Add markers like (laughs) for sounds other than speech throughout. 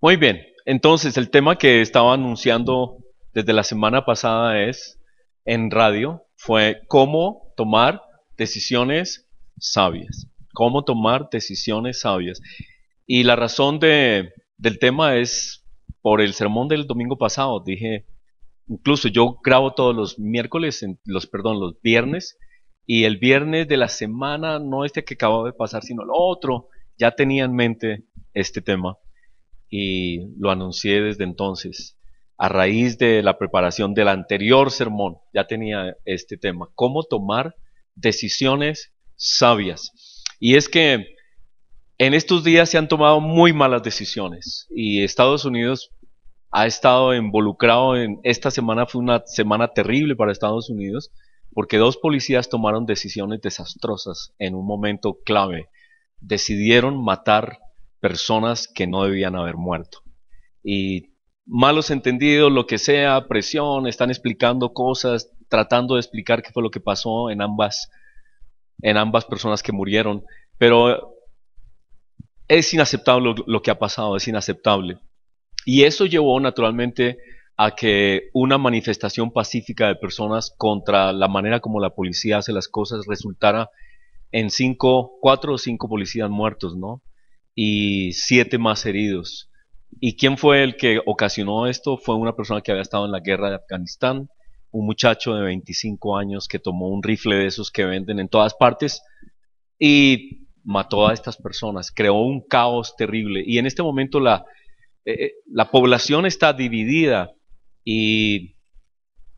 Muy bien, entonces el tema que estaba anunciando desde la semana pasada es en radio fue cómo tomar decisiones sabias. Cómo tomar decisiones sabias. Y la razón de, del tema es por el sermón del domingo pasado. Dije, incluso yo grabo todos los miércoles, los perdón, los viernes, y el viernes de la semana, no este que acababa de pasar, sino el otro, ya tenía en mente este tema y lo anuncié desde entonces, a raíz de la preparación del anterior sermón, ya tenía este tema, cómo tomar decisiones sabias. Y es que en estos días se han tomado muy malas decisiones y Estados Unidos ha estado involucrado en esta semana, fue una semana terrible para Estados Unidos porque dos policías tomaron decisiones desastrosas en un momento clave. Decidieron matar personas que no debían haber muerto. Y malos entendidos, lo que sea, presión, están explicando cosas, tratando de explicar qué fue lo que pasó en ambas, en ambas personas que murieron. Pero es inaceptable lo, que ha pasado, es inaceptable. Y eso llevó naturalmente a que una manifestación pacífica de personas contra la manera como la policía hace las cosas resultara en cinco, cuatro o cinco policías muertos, ¿no? y siete más heridos. ¿Y quién fue el que ocasionó esto? Fue una persona que había estado en la guerra de Afganistán, un muchacho de 25 años que tomó un rifle de esos que venden en todas partes y mató a estas personas, creó un caos terrible. Y en este momento la, eh, eh, la población está dividida y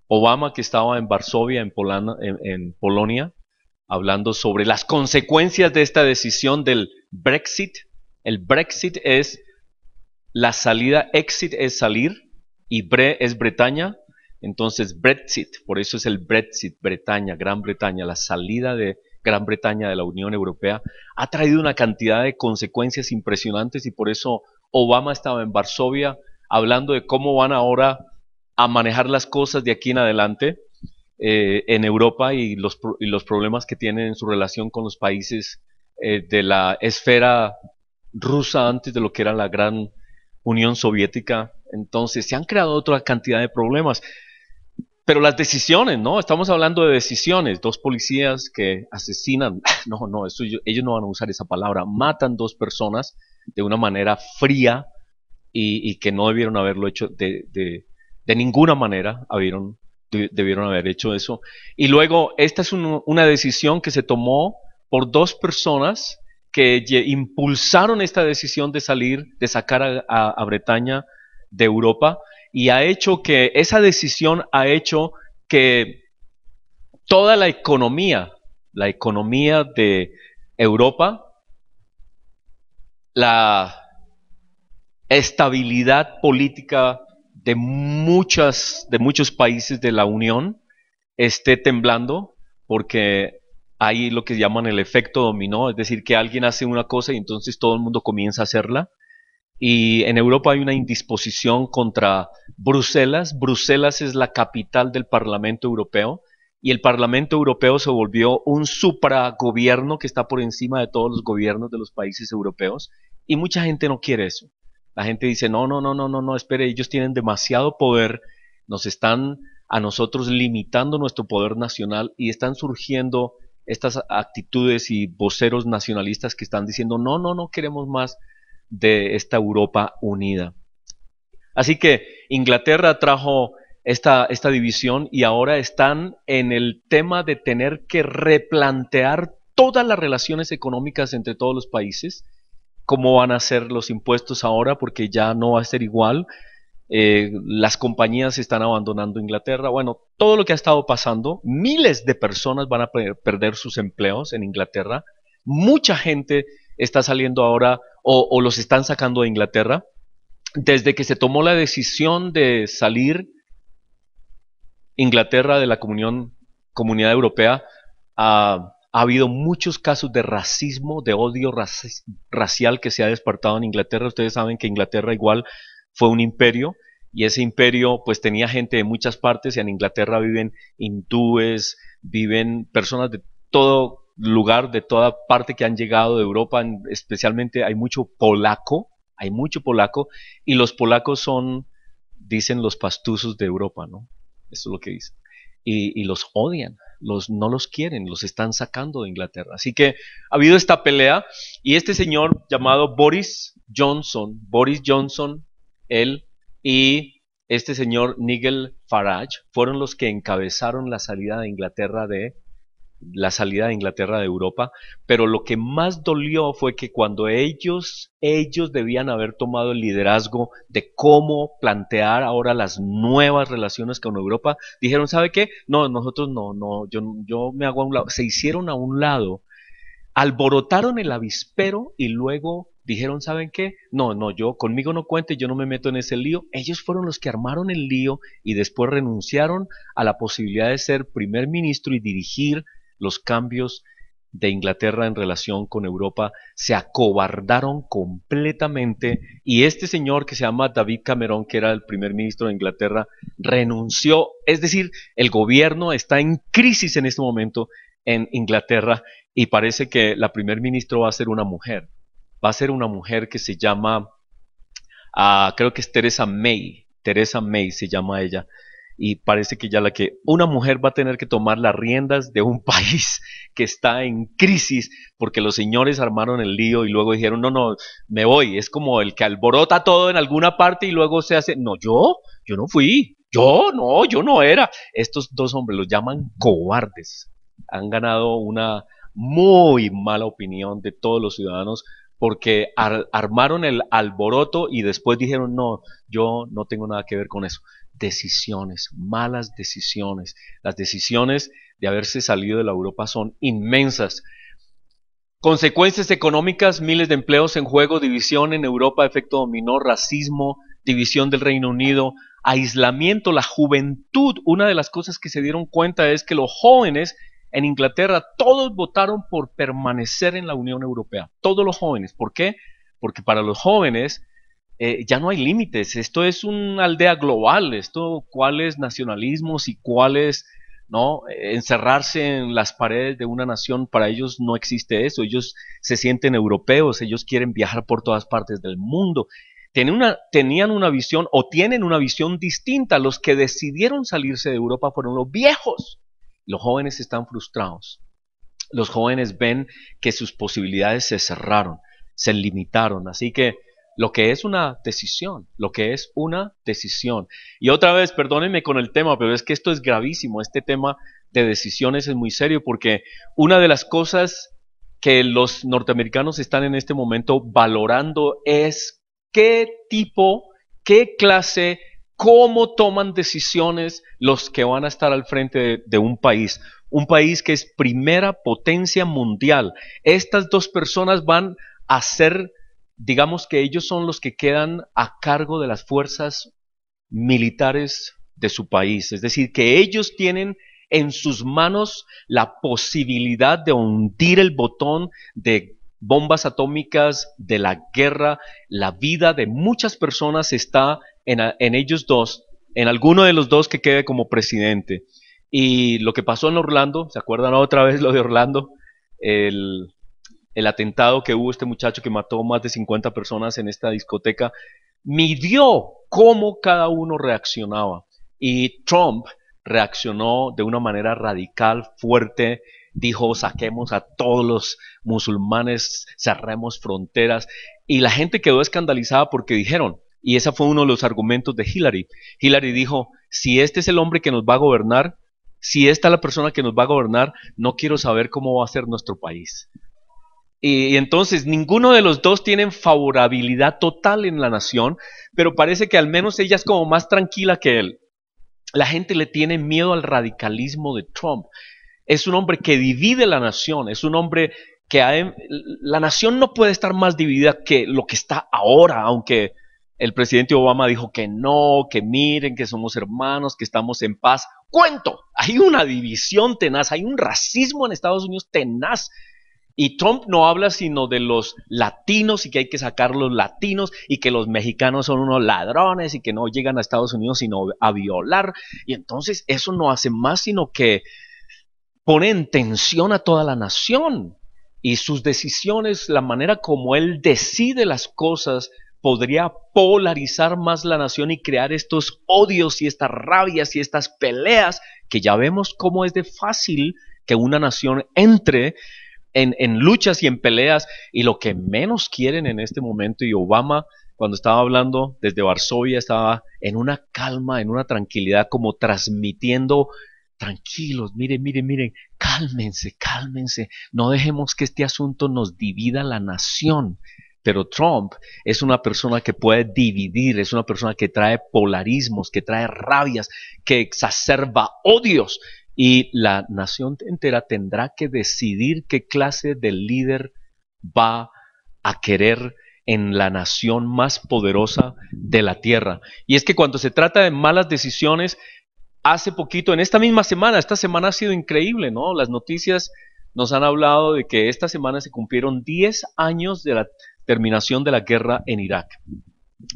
Obama, que estaba en Varsovia, en, en Polonia, hablando sobre las consecuencias de esta decisión del Brexit, el Brexit es la salida, exit es salir y bre es Bretaña. Entonces Brexit, por eso es el Brexit, Bretaña, Gran Bretaña, la salida de Gran Bretaña de la Unión Europea, ha traído una cantidad de consecuencias impresionantes y por eso Obama estaba en Varsovia hablando de cómo van ahora a manejar las cosas de aquí en adelante. Eh, en Europa y los, problemas que tienen en su relación con los países eh, de la esfera rusa antes de lo que era la gran Unión Soviética. Entonces se han creado otra cantidad de problemas. Pero las decisiones, ¿no? Estamos hablando de decisiones. Dos policías que asesinan, (laughs) no, no, ellos no van a usar esa palabra, matan dos personas de una manera fría y, que no debieron haberlo hecho de, ninguna manera, debieron haber hecho eso. Y luego, esta es una decisión que se tomó por dos personas que impulsaron esta decisión de salir, de sacar a, Bretaña de Europa y ha hecho que esa decisión ha hecho que toda la economía, la economía de Europa, la estabilidad política de, de muchos países de la Unión esté temblando porque hay lo que llaman el efecto dominó, es decir, que alguien hace una cosa y entonces todo el mundo comienza a hacerla. Y en Europa hay una indisposición contra Bruselas. Bruselas es la capital del Parlamento Europeo y el Parlamento Europeo se volvió un supragobierno que está por encima de todos los gobiernos de los países europeos y mucha gente no quiere eso. La gente dice, no, no, no, no, no, no, espere, ellos tienen demasiado poder, nos están a nosotros limitando nuestro poder nacional y están surgiendo estas actitudes y voceros nacionalistas que están diciendo no, no, no queremos más de esta Europa unida. Así que Inglaterra trajo esta, esta división y ahora están en el tema de tener que replantear todas las relaciones económicas entre todos los países, cómo van a ser los impuestos ahora, porque ya no va a ser igual, eh, las compañías están abandonando Inglaterra, bueno, todo lo que ha estado pasando, miles de personas van a perder sus empleos en Inglaterra, mucha gente está saliendo ahora o, los están sacando de Inglaterra. Desde que se tomó la decisión de salir Inglaterra de la comunión, Comunidad Europea, ah, ha, habido muchos casos de racismo, de odio racial que se ha despertado en Inglaterra. Ustedes saben que Inglaterra igual fue un imperio y ese imperio pues tenía gente de muchas partes y en Inglaterra viven hindúes, viven personas de todo lugar, de toda parte que han llegado de Europa, especialmente hay mucho polaco, hay mucho polaco y los polacos son, dicen los pastuzos de Europa, ¿no? Eso es lo que dicen. Y, y los odian, los, no los quieren, los están sacando de Inglaterra. Así que ha habido esta pelea y este señor llamado Boris Johnson, Boris Johnson él y este señor Nigel Farage fueron los que encabezaron la salida de Inglaterra de la salida de Inglaterra de Europa, pero lo que más dolió fue que cuando ellos, ellos debían haber tomado el liderazgo de cómo plantear ahora las nuevas relaciones con Europa, dijeron, ¿sabe qué? No, nosotros no, no, yo, yo me hago a un lado. Se hicieron a un lado, alborotaron el avispero y luego dijeron, ¿saben qué? No, no, yo conmigo no cuente, yo no me meto en ese lío. Ellos fueron los que armaron el lío y después renunciaron a la posibilidad de ser primer ministro y dirigir los cambios de Inglaterra en relación con Europa. Se acobardaron completamente y este señor que se llama David Cameron, que era el primer ministro de Inglaterra, renunció. Es decir, el gobierno está en crisis en este momento en Inglaterra y parece que la primer ministro va a ser una mujer va a ser una mujer que se llama, ah, creo que es Teresa May, Teresa May se llama ella, y parece que ya la que una mujer va a tener que tomar las riendas de un (laughs) país que está en crisis porque los señores armaron el lío y luego dijeron, no, no, me voy, es como el que alborota todo en alguna parte y luego se hace, no, yo, yo no fui, yo no, yo no era. Estos dos hombres los llaman cobardes, han ganado una muy mala opinión de todos los ciudadanos porque armaron el alboroto y después dijeron, no, yo no tengo nada que ver con eso. Decisiones, malas decisiones. Las decisiones de haberse salido de la Europa son inmensas. Consecuencias económicas, miles de empleos en juego, división en Europa, efecto dominó, racismo, división del Reino Unido, aislamiento, la juventud. Una de las cosas que se dieron cuenta es que los jóvenes en Inglaterra todos votaron por permanecer en la Unión Europea, todos los jóvenes. ¿Por qué? Porque para los jóvenes eh, ya no hay límites. Esto es una aldea global. Esto, cuáles nacionalismos y cuáles, ¿no? Encerrarse en las paredes de una nación, para ellos no existe eso. Ellos se sienten europeos, ellos quieren viajar por todas partes del mundo. una, tenían una visión o tienen una visión distinta. Los que decidieron salirse de Europa fueron los viejos. Los jóvenes están frustrados. Los jóvenes ven que sus posibilidades se cerraron, se limitaron. Así que lo que es una decisión, lo que es una decisión. Y otra vez, perdónenme con el tema, pero es que esto es gravísimo. Este tema de decisiones es muy serio porque una de las cosas que los norteamericanos están en este momento valorando es qué tipo, qué clase cómo toman decisiones los que van a estar al frente de, un país. Un país que es primera potencia mundial. Estas dos personas van a ser, digamos que ellos son los que quedan a cargo de las fuerzas militares de su país. Es decir, que ellos tienen en sus manos la posibilidad de hundir el botón de bombas atómicas, de la guerra. La vida de muchas personas está en, ellos dos, en alguno de los dos que quede como presidente. Y lo que pasó en Orlando, ¿se acuerdan otra vez lo de Orlando? El, el atentado que hubo, este muchacho que mató más de 50 personas en esta discoteca, midió cómo cada uno reaccionaba. Y Trump reaccionó de una manera radical, fuerte, dijo saquemos a todos los musulmanes, cerremos fronteras. Y la gente quedó escandalizada porque dijeron, y ese fue uno de los argumentos de Hillary. Hillary dijo, si este es el hombre que nos va a gobernar, si esta es la persona que nos va a gobernar, no quiero saber cómo va a ser nuestro país. Y, entonces ninguno de los dos tienen favorabilidad total en la nación, pero parece que al menos ella es como más tranquila que él. La gente le tiene miedo al radicalismo de Trump. Es un hombre que divide la nación, es un hombre que em, la nación no puede estar más dividida que lo que está ahora, aunque el presidente Obama dijo que no, que miren, que somos hermanos, que estamos en paz. Cuento, hay una división tenaz, hay un racismo en Estados Unidos tenaz. Y Trump no habla sino de los latinos y que hay que sacar los latinos y que los mexicanos son unos ladrones y que no llegan a Estados Unidos sino a violar. Y entonces eso no hace más sino que pone en tensión a toda la nación y sus decisiones, la manera como él decide las cosas, podría polarizar más la nación y crear estos odios y estas rabias y estas peleas que ya vemos cómo es de fácil que una nación entre en, luchas y en peleas y lo que menos quieren en este momento y Obama cuando estaba hablando desde Varsovia estaba en una calma, en una tranquilidad como transmitiendo tranquilos, miren, miren, miren, cálmense, cálmense, no dejemos que este asunto nos divida la nación pero Trump es una persona que puede dividir, es una persona que trae polarismos, que trae rabias, que exacerba odios. Y la nación entera tendrá que decidir qué clase de líder va a querer en la nación más poderosa de la tierra. Y es que cuando se trata de malas decisiones, hace poquito, en esta misma semana, esta semana ha sido increíble, ¿no? Las noticias nos han hablado de que esta semana se cumplieron 10 años de la terminación de la guerra en Irak.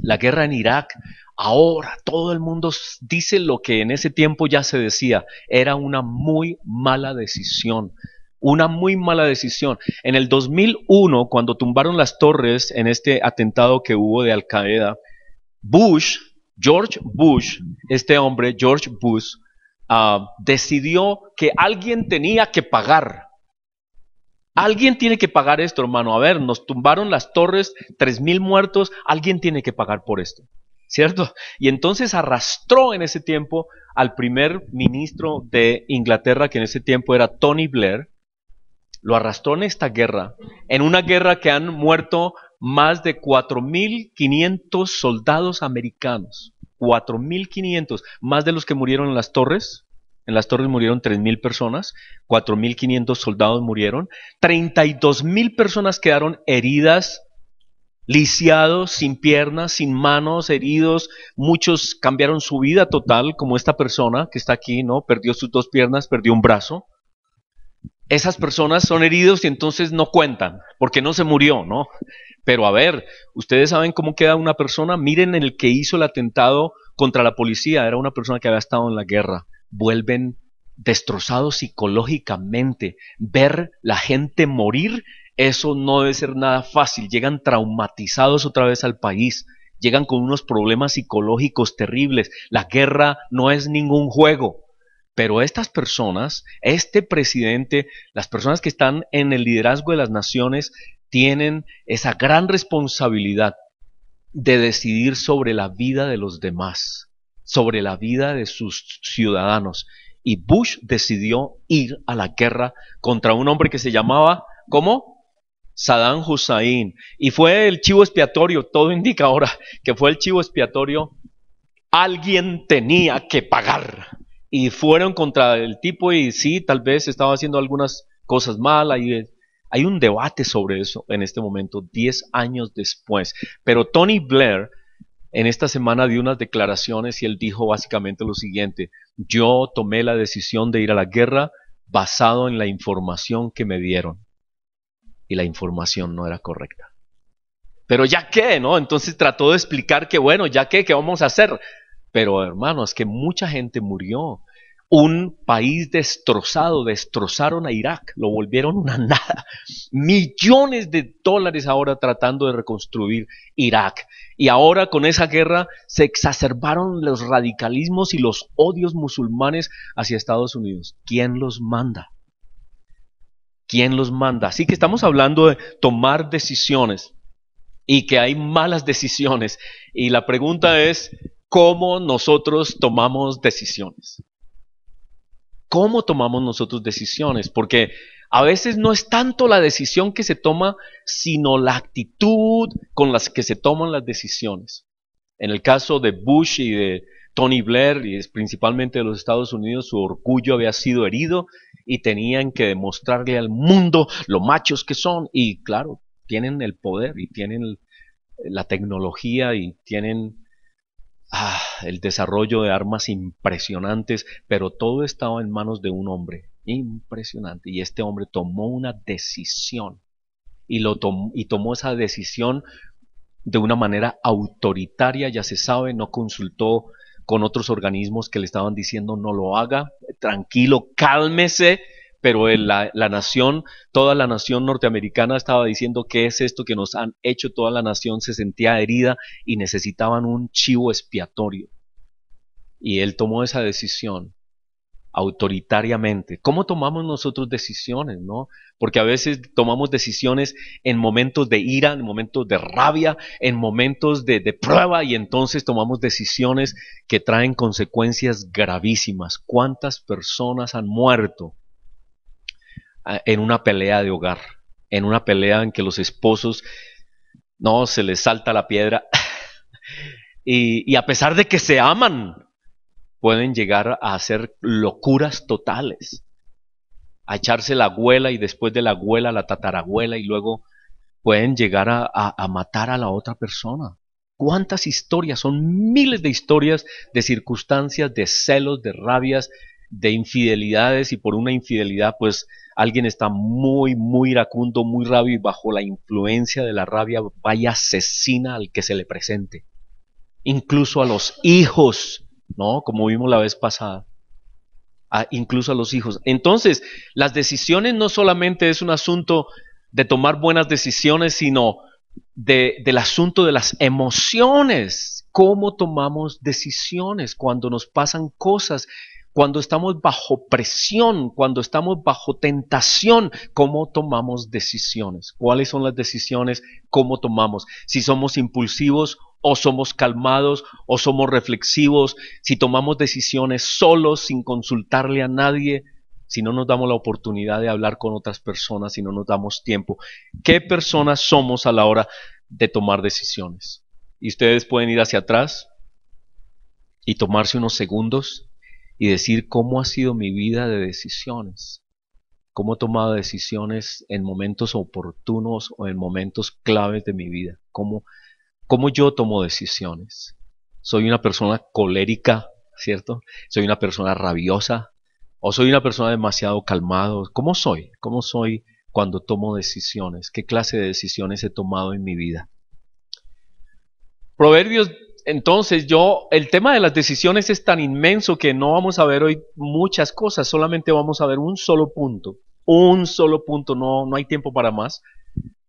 La guerra en Irak, ahora todo el mundo dice lo que en ese tiempo ya se decía, era una muy mala decisión una muy mala decisión. En el 2001, cuando tumbaron las torres en este atentado que hubo de Al Qaeda, Bush, George Bush, este hombre, George Bush, ah, decidió que alguien tenía que pagar Alguien tiene que pagar esto, hermano. A ver, nos tumbaron las torres, mil muertos, alguien tiene que pagar por esto, ¿cierto? Y entonces arrastró en ese tiempo al primer ministro de Inglaterra, que en ese tiempo era Tony Blair, lo arrastró en esta guerra, en una guerra que han muerto más de 4.500 soldados americanos, mil 4.500, más de los que murieron en las torres, en las torres murieron 3.000 personas, 4.500 soldados murieron, 32.000 personas quedaron heridas, lisiados, sin piernas, sin manos, heridos. Muchos cambiaron su vida total, como esta persona que está aquí, ¿no? Perdió sus dos piernas, perdió un brazo. Esas personas son heridos y entonces no cuentan, porque no se murió, ¿no? Pero a ver, ustedes saben cómo queda una persona. Miren el que hizo el atentado contra la policía. Era una persona que había estado en la guerra vuelven destrozados psicológicamente. Ver la gente morir, eso no debe ser nada fácil. Llegan traumatizados otra vez al país, llegan con unos problemas psicológicos terribles. La guerra no es ningún juego. Pero estas personas, este presidente, las personas que están en el liderazgo de las naciones, tienen esa gran responsabilidad de decidir sobre la vida de los demás sobre la vida de sus ciudadanos. Y Bush decidió ir a la guerra contra un hombre que se llamaba, ¿cómo? Saddam Hussein. Y fue el chivo expiatorio, todo indica ahora que fue el chivo expiatorio. Alguien tenía que pagar. Y fueron contra el tipo y sí, tal vez estaba haciendo algunas cosas mal. Hay, hay un debate sobre eso en este momento, 10 años después. Pero Tony Blair en esta semana dio unas declaraciones y él dijo básicamente lo siguiente, yo tomé la decisión de ir a la guerra basado en la información que me dieron y la información no era correcta. Pero ya qué, ¿no? Entonces trató de explicar que bueno, ya qué, ¿qué vamos a hacer? Pero hermanos, que mucha gente murió un país destrozado, destrozaron a Irak, lo volvieron una (laughs) nada. Millones de dólares ahora tratando de reconstruir Irak. Y ahora con esa guerra se exacerbaron los radicalismos y los odios musulmanes hacia Estados Unidos. ¿Quién los manda? ¿Quién los manda? Así que estamos hablando de tomar decisiones y que hay malas decisiones. Y la pregunta es, ¿cómo nosotros tomamos decisiones? cómo tomamos nosotros decisiones, porque a veces no es tanto la decisión que se toma, sino la actitud con las que se toman las decisiones. En el caso de Bush y de Tony Blair, y es principalmente de los Estados Unidos, su orgullo había sido herido y tenían que demostrarle al mundo lo machos que son. Y claro, tienen el poder y tienen la tecnología y tienen Ah, el desarrollo de armas impresionantes, pero todo estaba en manos de un hombre. Impresionante. Y este hombre tomó una decisión. Y, lo y tomó esa decisión de una manera autoritaria, ya se sabe, no consultó con otros organismos que le estaban diciendo no lo haga, tranquilo, cálmese, pero la, nación, toda la nación norteamericana estaba diciendo qué es esto que nos han hecho, toda la nación se sentía herida y necesitaban un chivo expiatorio. Y él tomó esa decisión autoritariamente. ¿Cómo tomamos nosotros decisiones, no? Porque a veces tomamos decisiones en momentos de ira, en momentos de rabia, en momentos de, de prueba y entonces tomamos decisiones que traen consecuencias gravísimas. ¿Cuántas personas han muerto en una pelea de hogar, en una pelea en que los esposos no se les salta la piedra (laughs) y, a pesar de que se aman, pueden llegar a hacer locuras totales, a echarse la abuela y después de la abuela la tatarabuela y luego pueden llegar a matar a la otra persona. ¿Cuántas historias? Son miles de historias de circunstancias, de celos, de rabias, de infidelidades y por una infidelidad pues alguien está muy, muy iracundo, muy rabio y bajo la influencia de la rabia vaya asesina al que se le presente. Incluso a los hijos, ¿no? Como vimos la vez pasada. incluso a los hijos. Entonces, las decisiones no solamente es un asunto de tomar buenas decisiones, sino del asunto de las emociones. ¿Cómo tomamos decisiones cuando nos pasan cosas cuando estamos bajo presión, cuando estamos bajo tentación, cómo tomamos decisiones, cuáles son las decisiones, cómo tomamos, si somos impulsivos o somos calmados o somos reflexivos, si tomamos decisiones solos, sin consultarle a nadie, si no nos damos la oportunidad de hablar con otras personas, si no nos damos tiempo. ¿Qué personas somos a la hora de tomar decisiones? Y ustedes pueden ir hacia atrás y tomarse unos segundos y decir cómo ha sido mi vida de decisiones, cómo he tomado decisiones en momentos oportunos o en momentos claves de mi vida, cómo, cómo yo tomo decisiones. Soy una persona colérica, ¿cierto? Soy una persona rabiosa o soy una persona demasiado calmado. ¿Cómo soy? ¿Cómo soy cuando tomo decisiones? ¿Qué clase de decisiones he tomado en mi vida? Proverbios entonces yo, el tema de las decisiones es tan inmenso que no vamos a ver hoy muchas cosas, solamente vamos a ver un solo punto, un solo punto, no, no hay tiempo para más,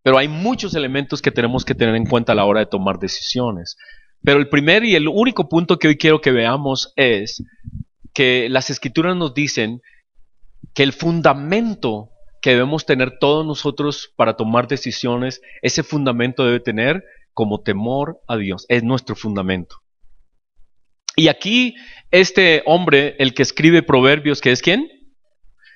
pero hay muchos elementos que tenemos que tener en cuenta a la hora de tomar decisiones. Pero el primer y el único punto que hoy quiero que veamos es que las escrituras nos dicen que el fundamento que debemos tener todos nosotros para tomar decisiones, ese fundamento debe tener como temor a Dios. Es nuestro fundamento. Y aquí este hombre, el que escribe Proverbios, que es quién?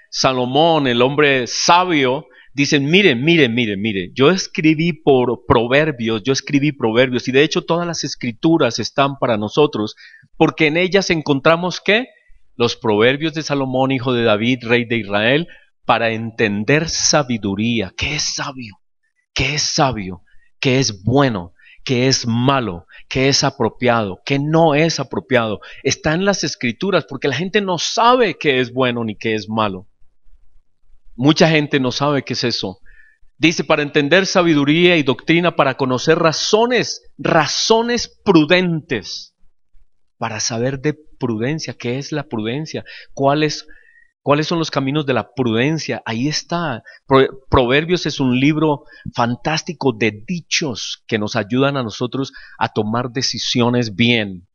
Salomón, el hombre sabio, dice, mire, mire, mire, mire, yo escribí por Proverbios, yo escribí Proverbios, y de hecho todas las escrituras están para nosotros, porque en ellas encontramos que los Proverbios de Salomón, hijo de David, rey de Israel, para entender sabiduría. ¿Qué es sabio? ¿Qué es sabio? qué es bueno, qué es malo, qué es apropiado, qué no es apropiado. Está en las escrituras porque la gente no sabe qué es bueno ni qué es malo. Mucha gente no sabe qué es eso. Dice, para entender sabiduría y doctrina, para conocer razones, razones prudentes, para saber de prudencia, qué es la prudencia, cuál es ¿Cuáles son los caminos de la prudencia? Ahí está. Proverbios es un libro fantástico de dichos que nos ayudan a nosotros a tomar decisiones bien.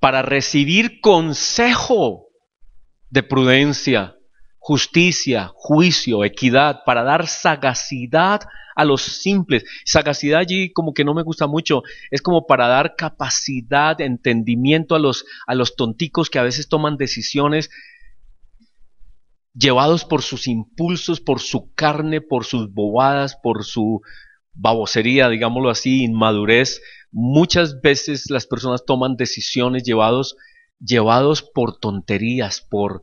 Para recibir consejo de prudencia, justicia, juicio, equidad, para dar sagacidad a los simples. Sagacidad allí como que no me gusta mucho, es como para dar capacidad, entendimiento a los, a los tonticos que a veces toman decisiones llevados por sus impulsos, por su carne, por sus bobadas, por su babosería, digámoslo así, inmadurez. Muchas veces las personas toman decisiones llevados, llevados por tonterías, por,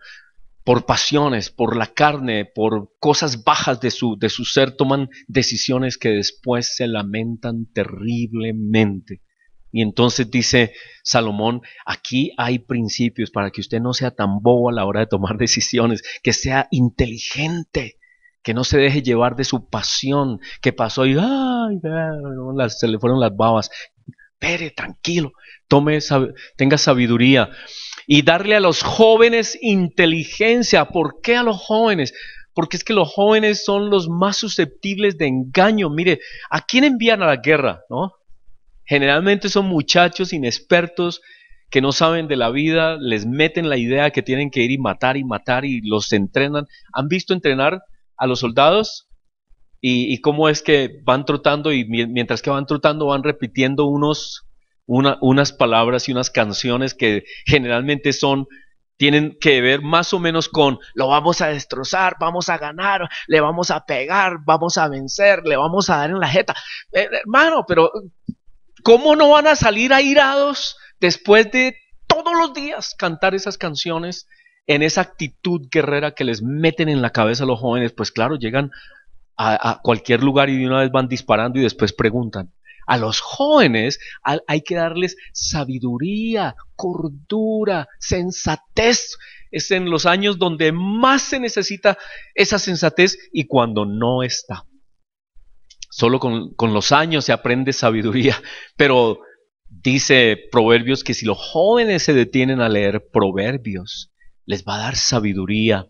por pasiones, por la carne, por cosas bajas de su, de su ser, toman decisiones que después se lamentan terriblemente. Y entonces dice Salomón, aquí hay principios para que usted no sea tan bobo a la hora de tomar (laughs) decisiones, que sea inteligente, que no se deje llevar de su pasión, que pasó y ay, se le fueron las babas. Pere, tranquilo, tome, tenga sabiduría y darle a los jóvenes inteligencia. ¿Por qué a los jóvenes? Porque es que los jóvenes son los más susceptibles de engaño. Mire, ¿a quién envían a la guerra? ¿No? Generalmente son muchachos inexpertos que no saben de la vida, les meten la idea que tienen que ir y matar y matar y los entrenan. ¿Han visto entrenar a los soldados? Y, cómo es que van trotando y mientras que van trotando van repitiendo unos, unas palabras y unas canciones que generalmente son tienen que ver más o menos con lo vamos a destrozar, vamos a ganar, le vamos a pegar, vamos a vencer, le vamos a dar en la jeta. Eh, hermano, pero ¿Cómo no van a salir airados después de todos los días cantar esas canciones en esa actitud guerrera que les meten en la cabeza a los jóvenes? Pues claro, llegan a, cualquier lugar y de una vez van disparando y después preguntan. A los jóvenes hay que darles sabiduría, cordura, sensatez. Es en los años donde más se necesita esa sensatez y cuando no está. Solo con, con los años se aprende sabiduría, (laughs) pero dice Proverbios que si los jóvenes se detienen a leer Proverbios, les va a dar sabiduría.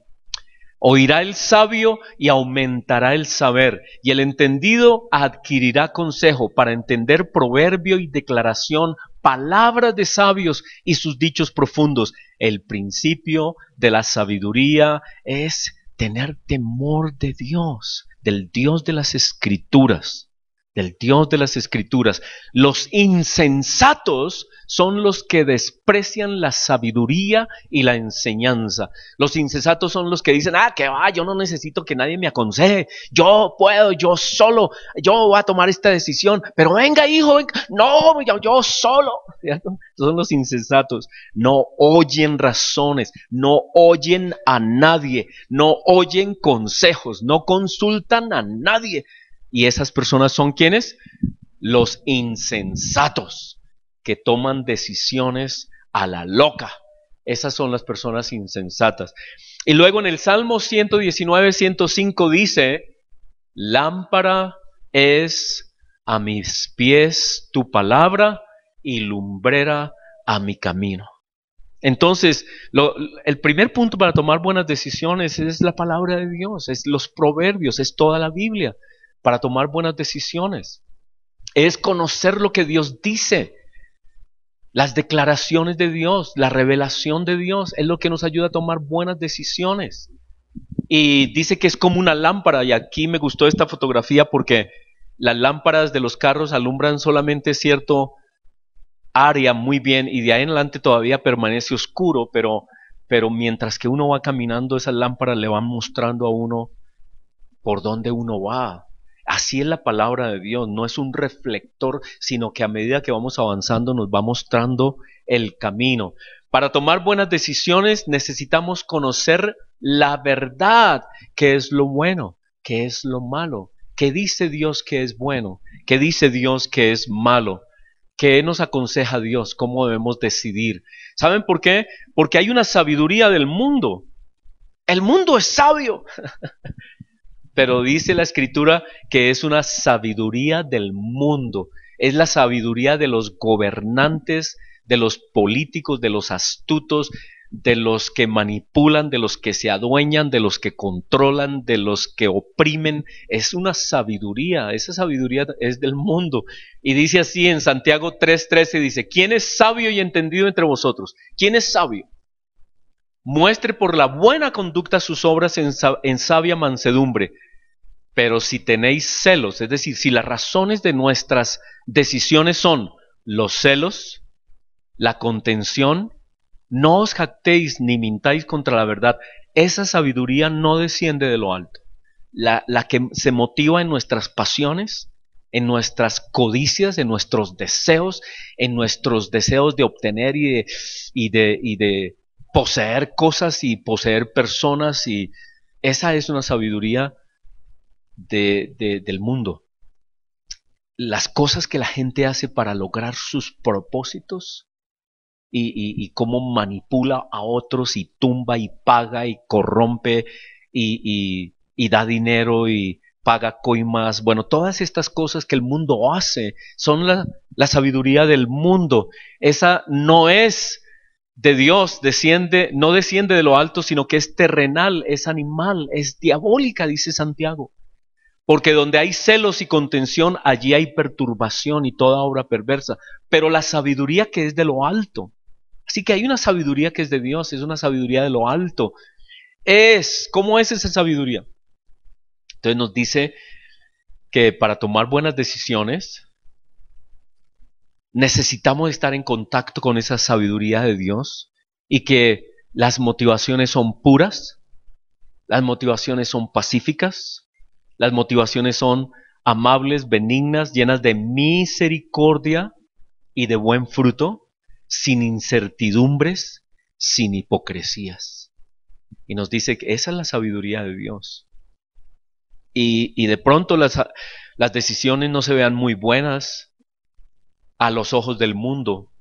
Oirá el sabio y aumentará el saber, y el entendido adquirirá consejo para entender proverbio y declaración, palabras de sabios y sus dichos profundos. El principio de la sabiduría es tener temor de Dios del Dios de las escrituras, del Dios de las escrituras. Los insensatos son los que desprecian la sabiduría y la enseñanza. Los insensatos son los que dicen, ah, que va, yo no necesito que nadie me aconseje, yo puedo, yo solo, yo voy a tomar esta decisión, pero venga hijo, no, yo, solo. (laughs) Son los insensatos, no oyen razones, no oyen a nadie, no oyen consejos, no consultan a nadie. Y esas personas son quienes? Los insensatos que toman decisiones a la loca. Esas son las personas insensatas. Y luego en el Salmo 119, 105 dice, lámpara es a mis pies tu palabra y lumbrera a mi camino. Entonces, el primer punto para tomar buenas decisiones es la palabra de Dios, es los proverbios, es toda la Biblia para tomar buenas decisiones. Es conocer lo que Dios dice las declaraciones de Dios, la revelación de Dios es lo que nos ayuda a tomar buenas decisiones. Y dice que es como una lámpara, y aquí me gustó esta fotografía porque las lámparas de los carros alumbran solamente cierto área muy bien y de ahí en adelante todavía permanece oscuro, pero, pero mientras que uno va caminando, esas lámparas le van mostrando a uno por dónde uno va, Así es la palabra de Dios, no es un reflector, sino que a medida que vamos avanzando nos va mostrando el camino. Para tomar buenas decisiones necesitamos conocer la verdad, qué es lo bueno, qué es lo malo, qué dice Dios que es bueno, qué dice Dios que es malo. ¿Qué nos aconseja Dios? ¿Cómo debemos decidir? ¿Saben por qué? Porque hay una sabiduría del mundo. El mundo es sabio. (laughs) pero dice la escritura que es una sabiduría del mundo, es la sabiduría de los gobernantes, de los políticos, de los astutos, de los que manipulan, de los que se adueñan, de los que controlan, de los que oprimen. Es una sabiduría, esa sabiduría es del mundo. Y dice así en Santiago 3:13, dice, ¿quién es sabio y entendido entre vosotros? ¿Quién es sabio? Muestre por la buena conducta sus obras en, en sabia mansedumbre, pero si tenéis celos, es decir, si las razones de nuestras decisiones son los celos, la contención, no os jactéis ni mintáis contra la verdad. Esa sabiduría no desciende de lo alto. La, que se motiva en nuestras pasiones, en nuestras codicias, en nuestros deseos, en nuestros deseos de obtener y de, poseer cosas y poseer personas. Y esa es una sabiduría del mundo. Las cosas que la gente hace para lograr sus propósitos y, cómo manipula a otros y tumba y paga y corrompe y, da dinero y paga coimas. Bueno, todas estas cosas que el mundo hace son la, la sabiduría del mundo. Esa no es de Dios desciende, no desciende de lo alto, sino que es terrenal, es animal, es diabólica, dice Santiago. Porque donde hay celos y contención, allí hay perturbación y toda obra perversa. Pero la sabiduría que es de lo alto. Así que hay una sabiduría que es de Dios, es una sabiduría de lo alto. Es, ¿cómo es esa sabiduría? Entonces nos dice que para tomar buenas decisiones necesitamos estar en contacto con esa sabiduría de Dios y que las motivaciones son puras, las motivaciones son pacíficas, las motivaciones son amables, benignas, llenas de misericordia y de buen fruto, sin incertidumbres, sin hipocresías. Y nos dice que esa es la sabiduría de Dios. Y, de pronto las, las decisiones no se vean muy buenas a los ojos del mundo,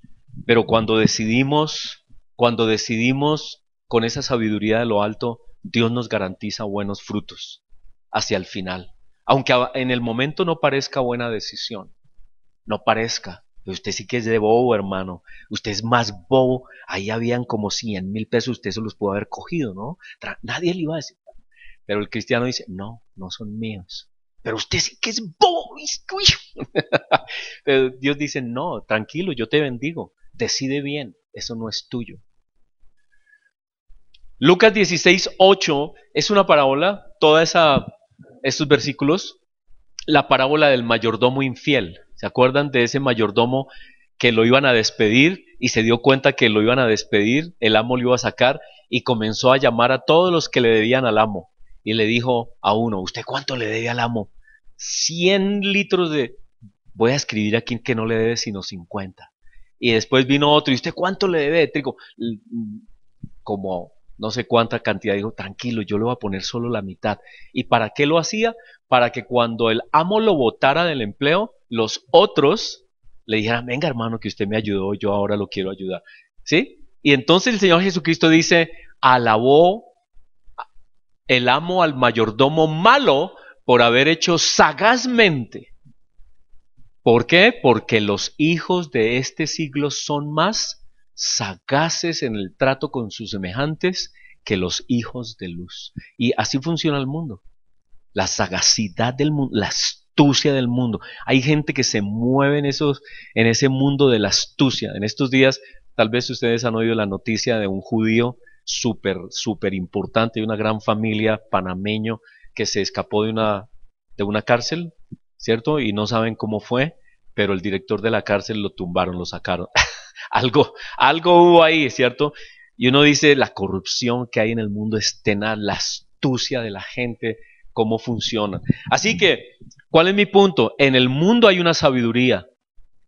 pero cuando decidimos, cuando decidimos con esa sabiduría de lo alto, Dios nos garantiza buenos frutos hacia el final. Aunque en el momento no parezca buena decisión, no parezca. Usted sí que es de bobo, hermano. Usted es más bobo. Ahí habían como 100 mil pesos, usted se los pudo haber cogido, ¿no? Nadie le iba a decir. Pero el cristiano dice, no, no son míos. Pero usted sí que es bobo. (laughs) Pero Dios dice, no, tranquilo, yo te bendigo. Decide bien, eso no es tuyo. Lucas 16, 8 es una parábola, toda esa estos versículos la parábola del mayordomo infiel. ¿Se acuerdan de ese mayordomo que lo iban a despedir y se dio cuenta que lo iban a despedir? El amo lo iba a sacar y comenzó a llamar a todos los que le debían al amo. Y le dijo a uno, ¿usted cuánto le debe al amo? 100 litros de... Voy a escribir aquí que no le debe sino 50. Y después vino otro, ¿y usted cuánto le debe de Como no sé cuánta cantidad, dijo, tranquilo, yo le voy a poner solo la mitad. ¿Y para qué lo hacía? Para que cuando el amo lo botara del empleo, los otros le dijeran, venga hermano, que usted me ayudó, yo ahora lo quiero ayudar. ¿Sí? Y entonces el Señor Jesucristo dice, alabó el amo al mayordomo malo por haber hecho sagazmente. ¿Por qué? Porque los hijos de este siglo son más sagaces en el trato con sus semejantes que los hijos de luz. Y así funciona el mundo. La sagacidad del mundo, la astucia del mundo. Hay gente que se mueve en, esos, en ese mundo de la astucia. En estos días, tal vez ustedes han oído la noticia de un judío súper, súper importante, de una gran familia panameño que se escapó de una, de una cárcel, ¿cierto? Y no saben cómo fue pero el director de la cárcel lo tumbaron, lo sacaron. (laughs) algo, algo hubo ahí, ¿cierto? Y uno dice, la corrupción que hay en el mundo es tenaz, la astucia de la gente, cómo funciona. Así que, ¿cuál es mi punto? En el mundo hay una sabiduría.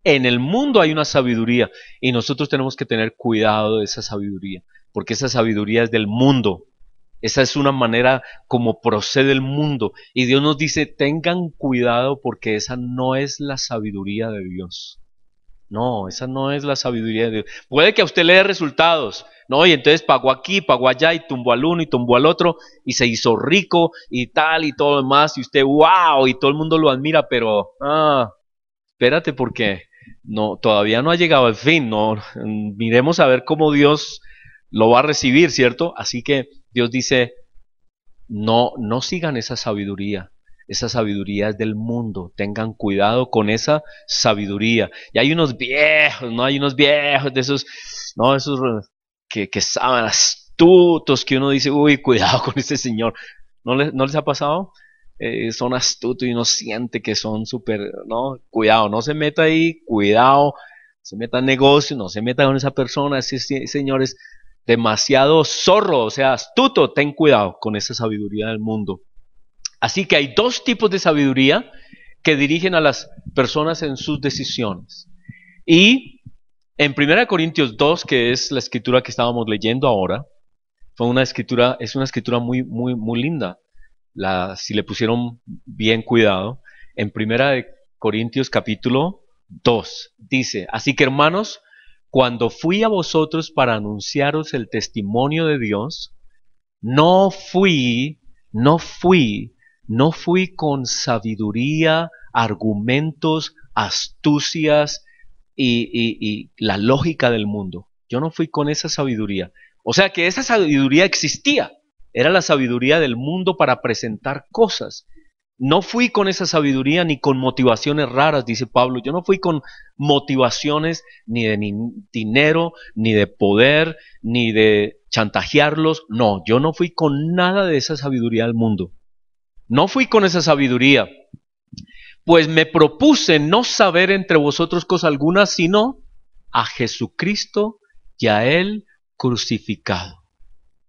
En el mundo hay una sabiduría y nosotros tenemos que tener cuidado de esa sabiduría, porque esa sabiduría es del mundo, esa es una manera como procede el mundo. Y Dios nos dice, tengan cuidado porque esa no es la sabiduría de Dios. No, esa no es la sabiduría de Dios. Puede que a usted le dé resultados. No, y entonces pagó aquí, pagó allá, y tumbó al uno, y tumbó al otro, y se hizo rico, y tal, y todo lo demás, y usted, wow, y todo el mundo lo admira, pero, ah, espérate, porque no, todavía no ha llegado el fin, no, miremos a ver cómo Dios lo va a recibir, ¿cierto? Así que Dios dice, no, no sigan esa sabiduría. Esa sabiduría del mundo. Tengan cuidado con esa sabiduría. Y hay unos viejos, ¿no? Hay unos viejos de esos, ¿no? Esos que, que saben, astutos, que uno dice, uy, cuidado con ese señor. ¿No, les, no les ha pasado? Eh, son astutos y uno siente que son súper, ¿no? Cuidado, no se meta ahí, cuidado. Se meta en negocio, no se meta con esa persona. Ese, señores demasiado zorro, o sea, astuto, ten cuidado con esa sabiduría del mundo. Así que hay dos tipos de sabiduría que dirigen a las personas en sus decisiones. Y en 1 Corintios 2, que es la escritura que estábamos leyendo ahora, fue una escritura, es una escritura muy, muy, muy linda. La, si le pusieron bien cuidado, en 1 Corintios capítulo 2 dice, así que hermanos, cuando fui a vosotros para anunciaros el testimonio de Dios, no fui, no fui, no fui con sabiduría, argumentos, astucias y, y la lógica del mundo. Yo no fui con esa sabiduría. O sea que esa sabiduría existía. Era la sabiduría del mundo para presentar cosas. No fui con esa sabiduría ni con motivaciones raras, dice Pablo. Yo no fui con motivaciones ni de dinero, ni de poder, ni de chantajearlos. No, yo no fui con nada de esa sabiduría al mundo. No fui con esa sabiduría. Pues me propuse no saber entre vosotros cosa alguna, sino a Jesucristo y a Él crucificado.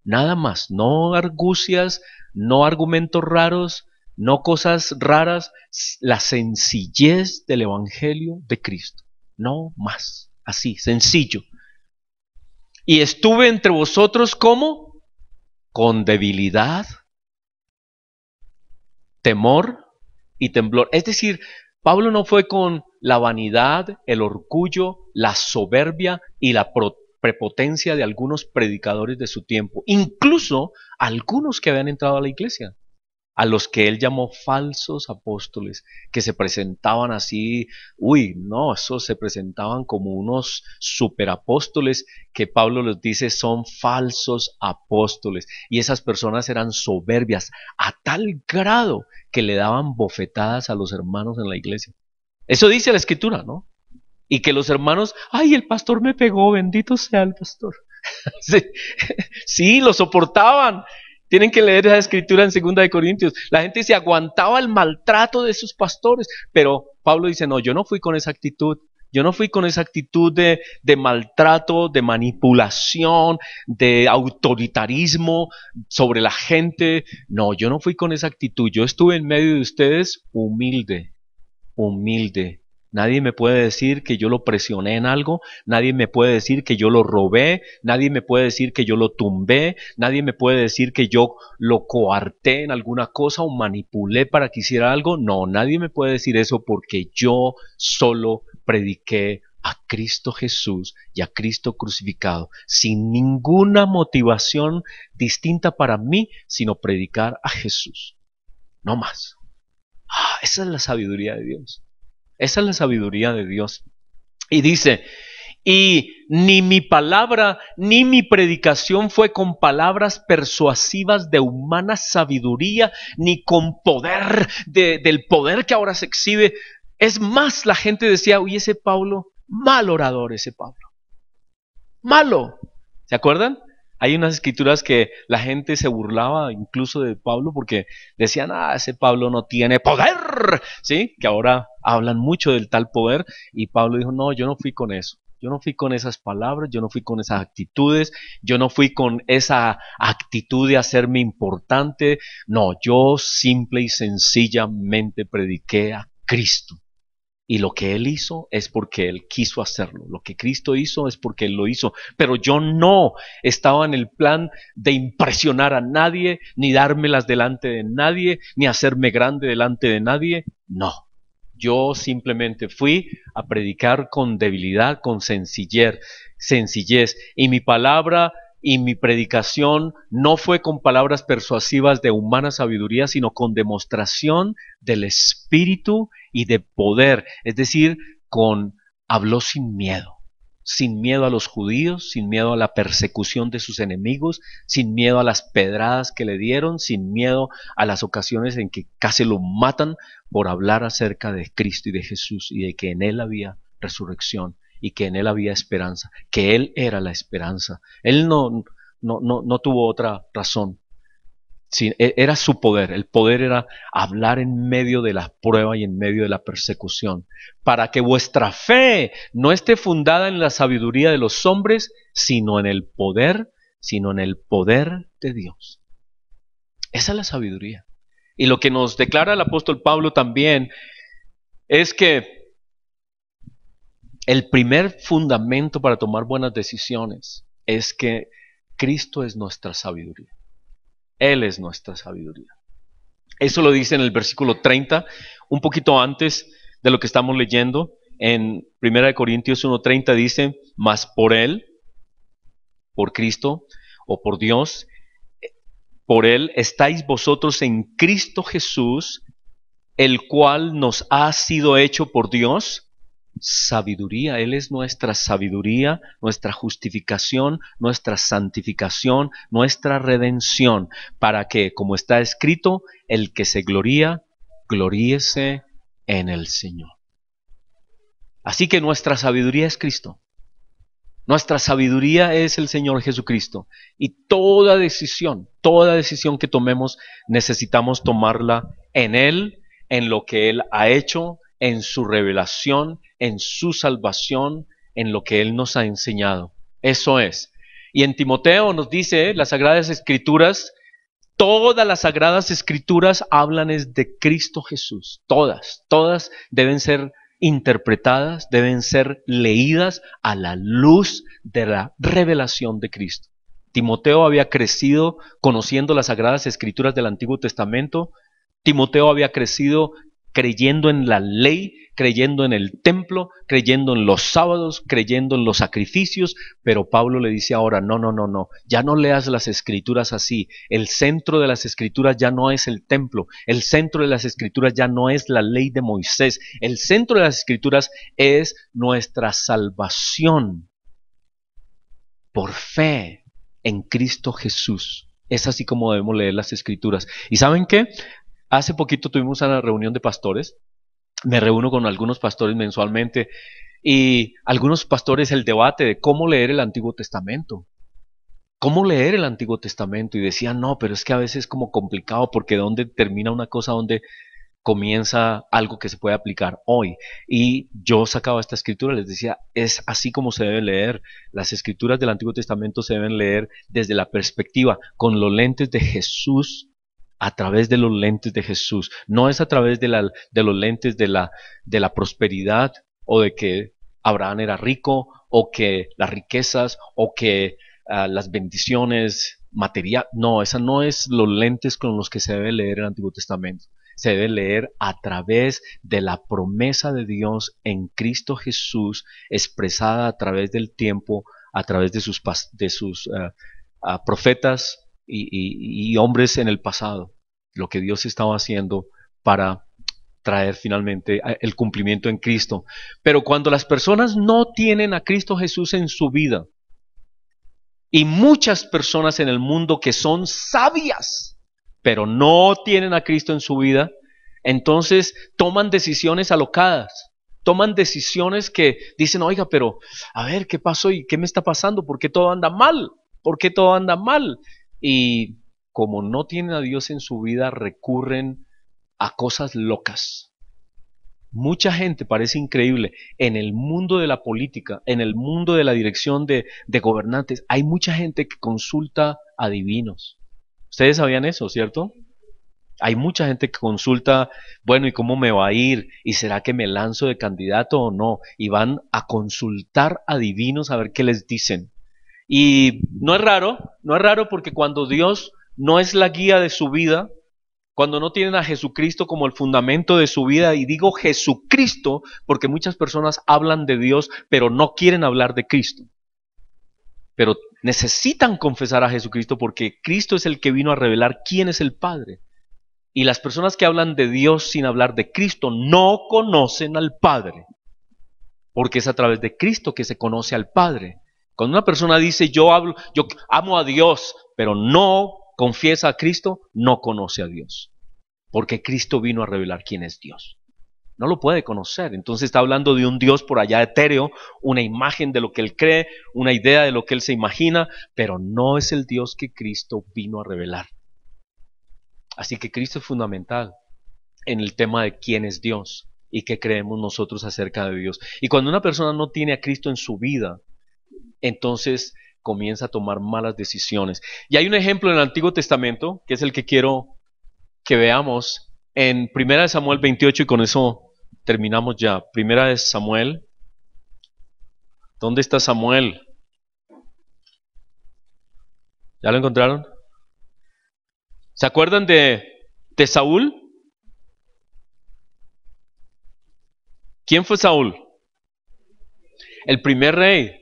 Nada más, no argucias, no argumentos raros, no cosas raras, la sencillez del Evangelio de Cristo. No más, así, sencillo. Y estuve entre vosotros como con debilidad, temor y temblor. Es decir, Pablo no fue con la vanidad, el orgullo, la soberbia y la prepotencia de algunos predicadores de su tiempo, incluso algunos que habían entrado a la iglesia a los que él llamó falsos apóstoles, que se presentaban así, uy, no, esos se presentaban como unos superapóstoles que Pablo les dice son falsos apóstoles. Y esas personas eran soberbias a tal grado que le daban bofetadas a los hermanos en la iglesia. Eso dice la escritura, ¿no? Y que los hermanos, ay, el pastor me pegó, bendito sea el pastor. (laughs) (laughs) sí, lo soportaban tienen que leer esa escritura en Segunda de Corintios. La gente se aguantaba el maltrato de sus pastores, pero Pablo dice, no, yo no fui con esa actitud. Yo no fui con esa actitud de, de maltrato, de manipulación, de autoritarismo sobre la gente. No, yo no fui con esa actitud. Yo estuve en medio de ustedes humilde, humilde, Nadie me puede decir que yo lo presioné en algo, nadie me puede decir que yo lo robé, nadie me puede decir que yo lo tumbé, nadie me puede decir que yo lo coarté en alguna cosa o manipulé para que hiciera algo. No, nadie me puede decir eso porque yo solo prediqué a Cristo Jesús y a Cristo crucificado, sin ninguna motivación distinta para mí, sino predicar a Jesús. No más. Ah, esa es la sabiduría de Dios. Esa es la sabiduría de Dios. Y dice, y ni mi palabra ni mi predicación fue con palabras persuasivas de humana sabiduría, ni con poder del poder que ahora se exhibe. Es más, la gente decía, uy, ese Pablo, mal orador ese Pablo. Malo. ¿Se acuerdan? Hay unas escrituras que la gente se burlaba incluso de Pablo porque decían, ah, ese Pablo no tiene poder, ¿sí? Que ahora hablan mucho del tal poder y Pablo dijo, no, yo no fui con eso. Yo no fui con esas palabras, yo no fui con esas actitudes, yo no fui con esa actitud de hacerme importante. No, yo simple y sencillamente prediqué a Cristo. Y lo que Él hizo es porque Él quiso hacerlo. Lo que Cristo hizo es porque Él lo hizo. Pero yo no estaba en el plan de impresionar a nadie, ni dármelas delante de nadie, ni hacerme grande delante de nadie. No. Yo simplemente fui a predicar con debilidad, con sencillez, sencillez. Y mi palabra y mi predicación no fue con palabras persuasivas de humana sabiduría, sino con demostración del espíritu y de poder, es decir, con habló sin miedo, sin miedo a los judíos, sin miedo a la persecución de sus enemigos, sin miedo a las pedradas que le dieron, sin miedo a las ocasiones en que casi lo matan por hablar acerca de Cristo y de Jesús y de que en él había resurrección y que en Él había esperanza, que Él era la esperanza. Él no, no, tuvo otra razón. E, era su poder, el poder era hablar en medio de la prueba y en medio de la persecución, para que vuestra fe no esté fundada en la sabiduría de los hombres, sino en el poder, sino en el poder de Dios. Esa es la sabiduría. Y lo que nos declara el apóstol Pablo también es que el primer fundamento para tomar buenas decisiones es que Cristo es nuestra sabiduría. Él es nuestra sabiduría. Eso lo dice en el versículo 30, un poquito antes de lo que estamos leyendo. En 1 Corintios 1.30 dice, mas por Él, por Cristo o por Dios, por Él estáis vosotros en Cristo Jesús, el cual nos ha sido hecho por Dios sabiduría, Él es nuestra sabiduría, nuestra justificación, nuestra santificación, nuestra redención, para que, como está escrito, el que se gloría, gloríese en el Señor. Así que nuestra sabiduría es Cristo. Nuestra sabiduría es el Señor Jesucristo. Y toda decisión, toda decisión que tomemos, necesitamos tomarla en Él, en lo que Él ha hecho, en su revelación, en su salvación, en lo que Él nos ha enseñado. Eso es. Y en Timoteo nos dice eh, las Sagradas Escrituras, todas las Sagradas Escrituras hablan es de Cristo Jesús. Todas, todas deben ser interpretadas, deben ser leídas a la luz de la revelación de Cristo. Timoteo había crecido conociendo las Sagradas Escrituras del Antiguo Testamento. Timoteo había crecido creyendo en la ley creyendo en el templo, creyendo en los sábados, creyendo en los sacrificios, pero Pablo le dice ahora, no, no, no, no, ya no leas las escrituras así, el centro de las escrituras ya no es el templo, el centro de las escrituras ya no es la ley de Moisés, el centro de las escrituras es nuestra salvación por fe en Cristo Jesús. Es así como debemos leer las escrituras. ¿Y saben qué? Hace poquito tuvimos una reunión de pastores me reúno con algunos pastores mensualmente y algunos pastores el debate de cómo leer el Antiguo Testamento. ¿Cómo leer el Antiguo Testamento? Y decían, no, pero es que a veces es como complicado porque dónde termina una cosa, dónde comienza algo que se puede aplicar hoy. Y yo sacaba esta escritura, les decía, es así como se debe leer. Las escrituras del Antiguo Testamento se deben leer desde la perspectiva, con los lentes de Jesús a través de los lentes de Jesús. No es a través de, la, de los lentes de la, de la prosperidad o de que Abraham era rico o que las riquezas o que ah, las bendiciones material. No, esa no es los lentes con los que se debe leer el Antiguo Testamento. Se debe leer a través de la promesa de Dios en Cristo Jesús, expresada a través del tiempo, a través de sus, de sus ah, ah, profetas, y, hombres en el pasado, lo que Dios estaba haciendo para traer finalmente el cumplimiento en Cristo. Pero cuando las personas no tienen a Cristo Jesús en su vida, y muchas personas en el mundo que son sabias, pero no tienen a Cristo en su vida, entonces toman decisiones alocadas, toman decisiones que dicen, oiga, pero a ver, ¿qué pasó y qué me está pasando? ¿Por qué todo anda mal? ¿Por qué todo anda mal? Y como no tienen a Dios en su vida, recurren a cosas locas. Mucha gente, parece increíble, en el mundo de la política, en el mundo de la dirección de, gobernantes, hay mucha gente que consulta a divinos. Ustedes sabían eso, ¿cierto? Hay mucha gente que consulta, bueno, ¿y cómo me va a ir? ¿Y será que me lanzo de candidato o no? Y van a consultar a divinos a ver qué les dicen. Y no es raro, no es raro porque cuando Dios no es la guía de su vida, cuando no tienen a Jesucristo como el fundamento de su vida, y digo Jesucristo porque muchas personas hablan de Dios, pero no quieren hablar de Cristo. Pero necesitan confesar a Jesucristo porque Cristo es el que vino a revelar quién es el Padre. Y las personas que hablan de Dios sin hablar de Cristo no conocen al Padre, porque es a través de Cristo que se conoce al Padre. Cuando una persona dice yo hablo, yo amo a Dios, pero no confiesa a Cristo, no conoce a Dios. Porque Cristo vino a revelar quién es Dios. No lo puede conocer. Entonces está hablando de un Dios por allá etéreo, una imagen de lo que él cree, una idea de lo que él se imagina, pero no es el Dios que Cristo vino a revelar. Así que Cristo es fundamental en el tema de quién es Dios y qué creemos nosotros acerca de Dios. Y cuando una persona no tiene a Cristo en su vida, entonces comienza a tomar malas decisiones. Y hay un ejemplo en el Antiguo Testamento, que es el que quiero que veamos en Primera de Samuel 28 y con eso terminamos ya. Primera de Samuel. ¿Dónde está Samuel? ¿Ya lo encontraron? ¿Se acuerdan de, de Saúl? ¿Quién fue Saúl? El primer rey,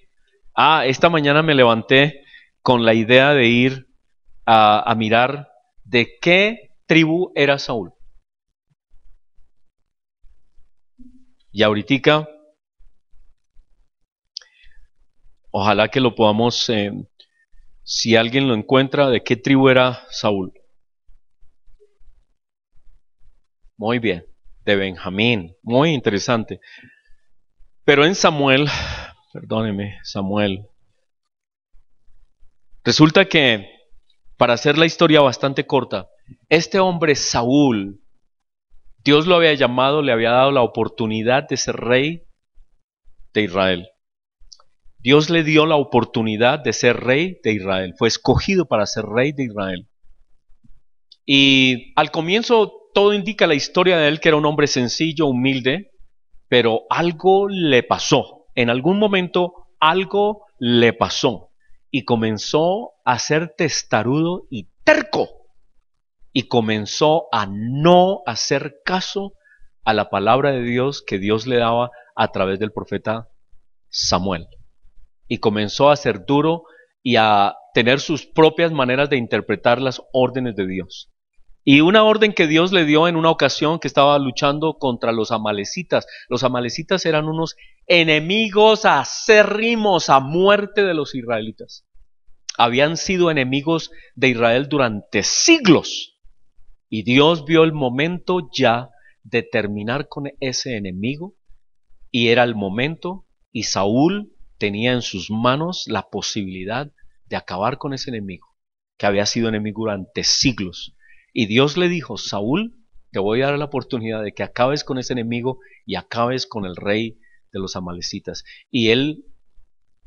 Ah, esta mañana me levanté con la idea de ir a, mirar de qué tribu era Saúl. Y ahorita, ojalá que lo podamos, eh, si alguien lo encuentra, de qué tribu era Saúl. Muy bien, de Benjamín, muy interesante. Pero en Samuel perdóneme, Samuel. Resulta que, para hacer la historia bastante corta, este hombre Saúl, Dios lo había llamado, le había dado la oportunidad de ser rey de Israel. Dios le dio la oportunidad de ser rey de Israel. Fue escogido para ser rey de Israel. Y al comienzo todo indica la historia de él que era un hombre sencillo, humilde, pero algo le pasó en algún momento algo le pasó y comenzó a ser testarudo y terco y comenzó a no hacer caso a la palabra de Dios que Dios le daba a través del profeta Samuel. Y comenzó a ser duro y a tener sus propias maneras de interpretar las órdenes de Dios. Y una orden que Dios le dio en una ocasión que estaba luchando contra los amalecitas. Los amalecitas eran unos enemigos acérrimos a muerte de los israelitas. Habían sido enemigos de Israel durante siglos. Y Dios vio el momento ya de terminar con ese enemigo. Y era el momento. Y Saúl tenía en sus manos la posibilidad de acabar con ese enemigo, que había sido enemigo durante siglos. Y Dios le dijo, Saúl, te voy a dar la oportunidad de que acabes con ese enemigo y acabes con el rey de los amalecitas. Y él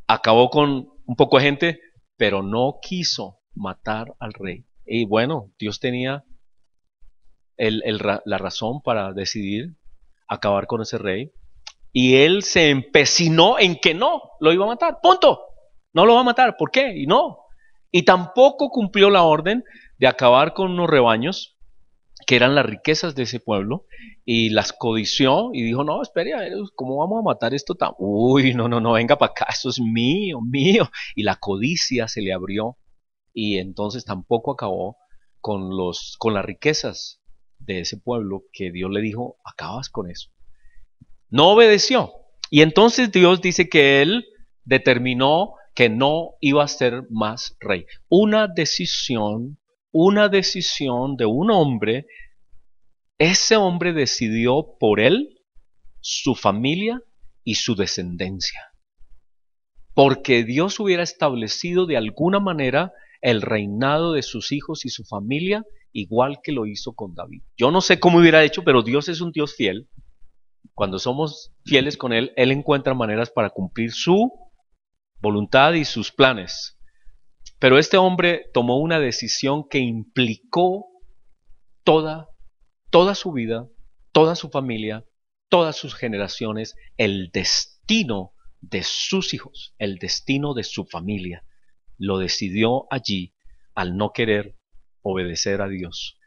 acabó con un poco de gente, pero no quiso matar al rey. Y bueno, Dios tenía el, la razón para decidir acabar con ese rey. Y él se empecinó en que no, lo iba a matar. Punto. No lo va a matar. ¿Por qué? Y no. Y tampoco cumplió la orden de acabar con unos rebaños eran las riquezas de ese pueblo, y las codició y dijo, no, espera ¿cómo vamos a matar esto tan? Uy, no, no, no, venga para acá, eso es mío, mío. Y la codicia se le abrió y entonces tampoco acabó con, los, con las riquezas de ese pueblo que Dios le dijo, acabas con eso. No obedeció. Y entonces Dios dice que él determinó que no iba a ser más rey. Una decisión, una decisión de un hombre ese hombre decidió por él, su familia y su descendencia. Porque Dios hubiera establecido de alguna manera el reinado de sus hijos y su familia, igual que lo hizo con David. Yo no sé cómo hubiera hecho, pero Dios es un Dios fiel. Cuando somos fieles con Él, Él encuentra maneras para cumplir su voluntad y sus planes. Pero este hombre tomó una decisión que implicó toda toda su vida, toda su familia, todas sus generaciones, el destino de sus hijos, el destino de su familia. Lo decidió allí al no querer obedecer a Dios.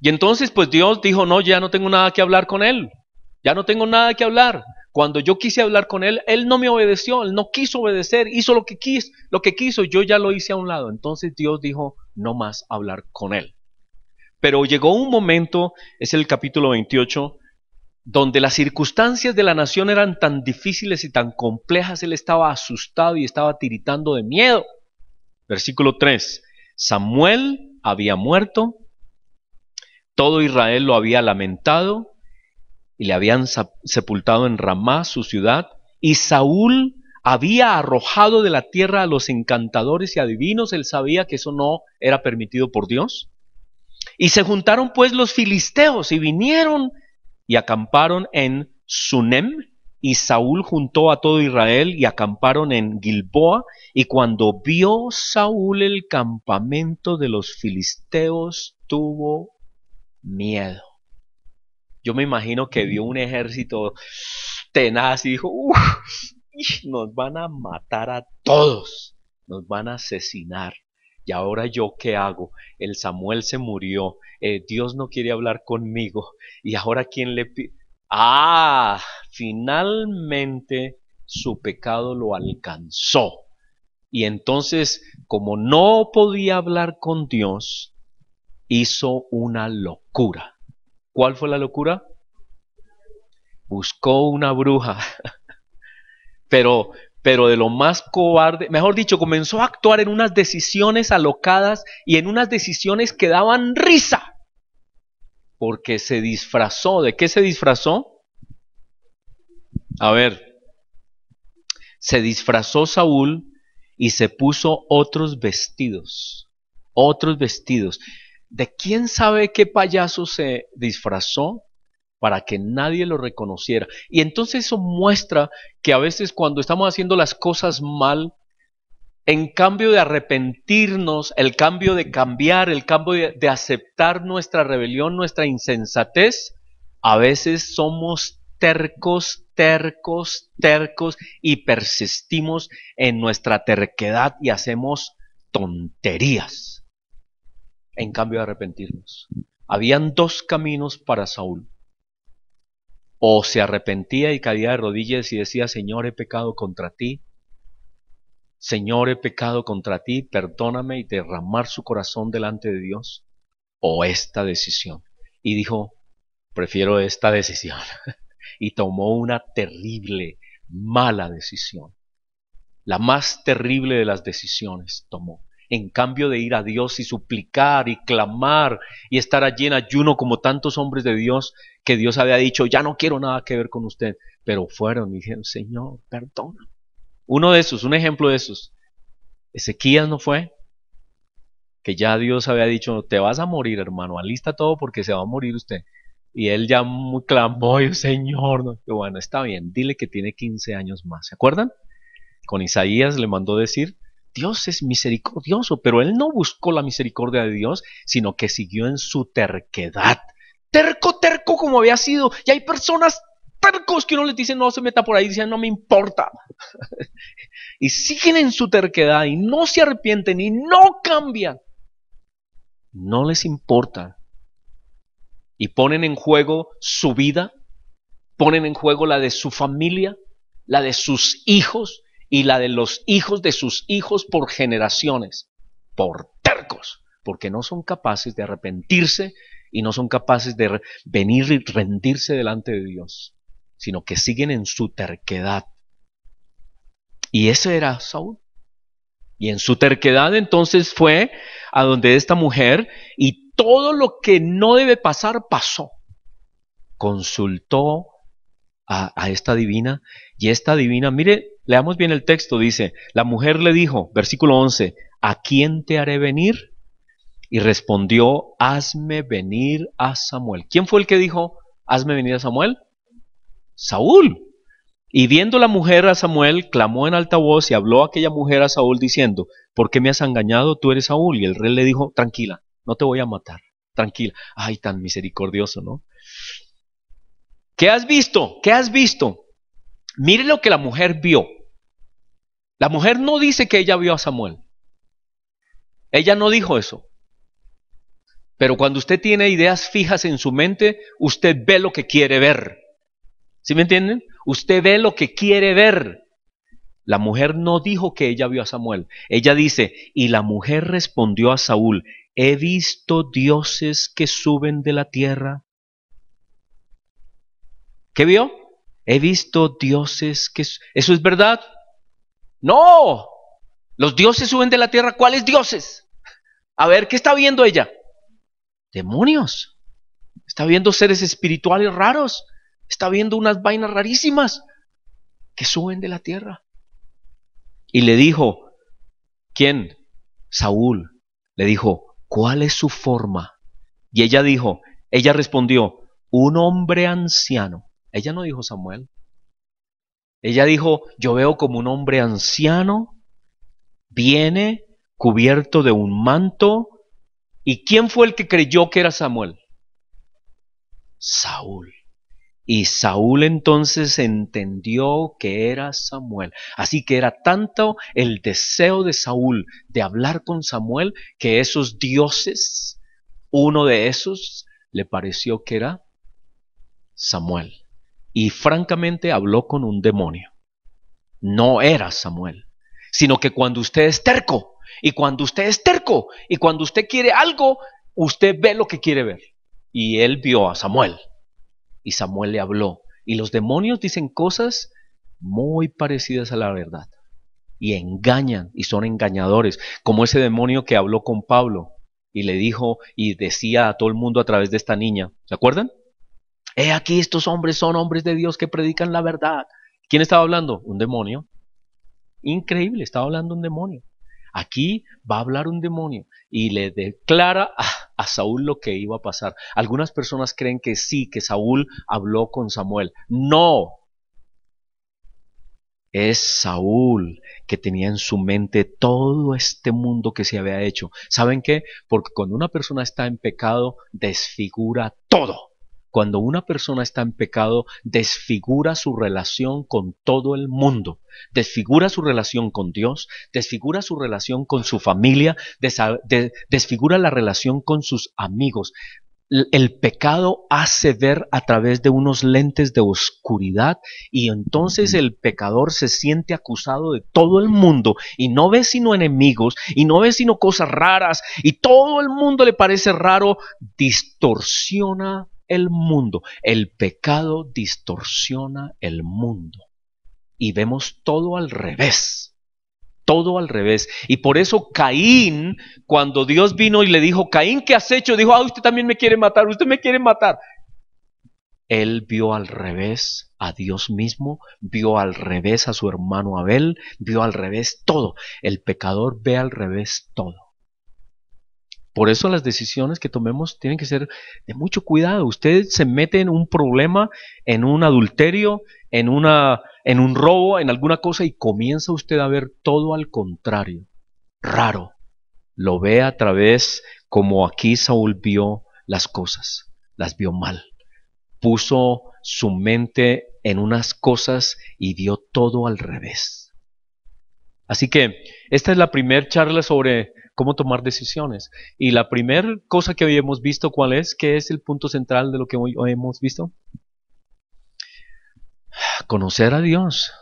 Y entonces pues Dios dijo, no, ya no tengo nada que hablar con él, ya no tengo nada que hablar. Cuando yo quise hablar con él, él no me obedeció, él no quiso obedecer, hizo lo que quiso, lo que quiso, yo ya lo hice a un lado. Entonces Dios dijo, no más hablar con él. Pero llegó un momento, es el capítulo 28, donde las circunstancias de la nación eran tan difíciles y tan complejas, él estaba asustado y estaba tiritando de miedo. Versículo 3. Samuel había muerto, todo Israel lo había lamentado y le habían sepultado en Ramá, su ciudad, y Saúl había arrojado de la tierra a los encantadores y adivinos, él sabía que eso no era permitido por Dios. Y se juntaron pues los filisteos y vinieron y acamparon en Sunem. Y Saúl juntó a todo Israel y acamparon en Gilboa. Y cuando vio Saúl el campamento de los filisteos, tuvo miedo. Yo me imagino que vio un ejército tenaz y dijo, nos van a matar a todos, nos van a asesinar. ¿Y ahora yo qué hago? El Samuel se murió, eh, Dios no quiere hablar conmigo. ¿Y ahora quién le pide? Ah, finalmente su pecado lo alcanzó. Y entonces, como no podía hablar con Dios, hizo una locura. ¿Cuál fue la locura? Buscó una bruja. (laughs) Pero, pero de lo más cobarde, mejor dicho, comenzó a actuar en unas decisiones alocadas y en unas decisiones que daban risa, porque se disfrazó. ¿De qué se disfrazó? A ver, se disfrazó Saúl y se puso otros vestidos, otros vestidos. ¿De quién sabe qué payaso se disfrazó? para que nadie lo reconociera. Y entonces eso muestra que a veces cuando estamos haciendo las cosas mal, en cambio de arrepentirnos, el cambio de cambiar, el cambio de, aceptar nuestra rebelión, nuestra insensatez, a veces somos tercos, tercos, tercos y persistimos en nuestra terquedad y hacemos tonterías. En cambio de arrepentirnos. Habían dos caminos para Saúl o se arrepentía y caía de rodillas y decía, Señor, he pecado contra ti, Señor, he pecado contra ti, perdóname y derramar su corazón delante de Dios, o esta decisión. Y dijo, prefiero esta decisión. (laughs) y tomó una terrible, mala decisión. La más terrible de las decisiones tomó en cambio de ir a Dios y suplicar y clamar y estar allí en ayuno como tantos hombres de Dios que Dios había dicho, ya no quiero nada que ver con usted, pero fueron y dijeron, Señor, perdona. Uno de esos, un ejemplo de esos, Ezequías no fue, que ya Dios había dicho, te vas a morir, hermano, alista todo porque se va a morir usted. Y él ya clamó, (laughs) Señor, no. bueno, está bien, dile que tiene 15 años más, ¿se acuerdan? Con Isaías le mandó decir, Dios es misericordioso, pero él no buscó la misericordia de Dios, sino que siguió en su terquedad. Terco, terco como había sido. Y hay personas tercos que uno les dice no se meta por ahí, dicen no me importa. (laughs) y siguen en su terquedad y no se arrepienten y no cambian. No les importa. Y ponen en juego su vida, ponen en juego la de su familia, la de sus hijos, y la de los hijos de sus hijos por generaciones, por tercos, porque no son capaces de arrepentirse y no son capaces de venir y rendirse delante de Dios, sino que siguen en su terquedad. Y ese era Saúl. Y en su terquedad entonces fue a donde esta mujer y todo lo que no debe pasar pasó. Consultó a, a esta divina y esta divina, mire Leamos bien el texto, dice, la mujer le dijo, versículo 11, ¿a quién te haré venir? Y respondió, hazme venir a Samuel. ¿Quién fue el que dijo, hazme venir a Samuel? Saúl. Y viendo la mujer a Samuel, clamó en alta voz y habló a aquella mujer a Saúl diciendo, ¿por qué me has engañado? Tú eres Saúl. Y el rey le dijo, tranquila, no te voy a matar, tranquila. Ay, tan misericordioso, ¿no? ¿Qué has visto? ¿Qué has visto? Mire lo que la mujer vio. La mujer no dice que ella vio a Samuel. Ella no dijo eso. Pero cuando usted tiene ideas fijas en su mente, usted ve lo que quiere ver. ¿Sí me entienden? Usted ve lo que quiere ver. La mujer no dijo que ella vio a Samuel. Ella dice, y la mujer respondió a Saúl, he visto dioses que suben de la tierra. ¿Qué vio? He visto dioses que... ¿Eso es verdad? No. Los dioses suben de la tierra. ¿Cuáles dioses? A ver, ¿qué está viendo ella? Demonios. Está viendo seres espirituales raros. Está viendo unas vainas rarísimas que suben de la tierra. Y le dijo, ¿quién? Saúl. Le dijo, ¿cuál es su forma? Y ella dijo, ella respondió, un hombre anciano ella no dijo Samuel. Ella dijo, yo veo como un hombre anciano viene cubierto de un manto. ¿Y quién fue el que creyó que era Samuel? Saúl. Y Saúl entonces entendió que era Samuel. Así que era tanto el deseo de Saúl de hablar con Samuel que esos dioses, uno de esos, le pareció que era Samuel y francamente habló con un demonio. No era Samuel, sino que cuando usted es terco, y cuando usted es terco, y cuando usted quiere algo, usted ve lo que quiere ver. Y él vio a Samuel, y Samuel le habló. Y los demonios dicen cosas muy parecidas a la verdad, y engañan, y son engañadores, como ese demonio que habló con Pablo, y le dijo, y decía a todo el mundo a través de esta niña, ¿se acuerdan? He aquí estos hombres son hombres de Dios que predican la verdad. ¿Quién estaba hablando? Un demonio. Increíble, estaba hablando un demonio. Aquí va a hablar un demonio y le declara a, a, Saúl lo que iba a pasar. Algunas personas creen que sí, que Saúl habló con Samuel. No. Es Saúl que tenía en su mente todo este mundo que se había hecho. ¿Saben qué? Porque cuando una persona está en pecado, desfigura todo. Cuando una persona está en pecado, desfigura su relación con todo el mundo, desfigura su relación con Dios, desfigura su relación con su familia, desfigura la relación con sus amigos. El pecado hace ver a través de unos lentes de oscuridad y entonces el pecador se siente acusado de todo el mundo y no ve sino enemigos y no ve sino cosas raras y todo el mundo le parece raro, distorsiona el mundo. El pecado distorsiona el mundo. Y vemos todo al revés. Todo al revés. Y por eso Caín, cuando Dios vino y le dijo, Caín, ¿qué has hecho? Dijo, ah, usted también me quiere matar, usted me quiere matar. Él vio al revés a Dios mismo, vio al revés a su hermano Abel, vio al revés todo. El pecador ve al revés todo. Por eso las decisiones que tomemos tienen que ser de mucho cuidado. Usted se mete en un problema, en un adulterio, en, una, en un robo, en alguna cosa y comienza usted a ver todo al contrario. Raro. Lo ve a través como aquí Saúl vio las cosas, las vio mal. Puso su mente en unas cosas y vio todo al revés. Así que esta es la primera charla sobre cómo tomar decisiones. Y la primera cosa que hoy hemos visto, ¿cuál es? ¿Qué es el punto central de lo que hoy, hoy hemos visto? Conocer a Dios.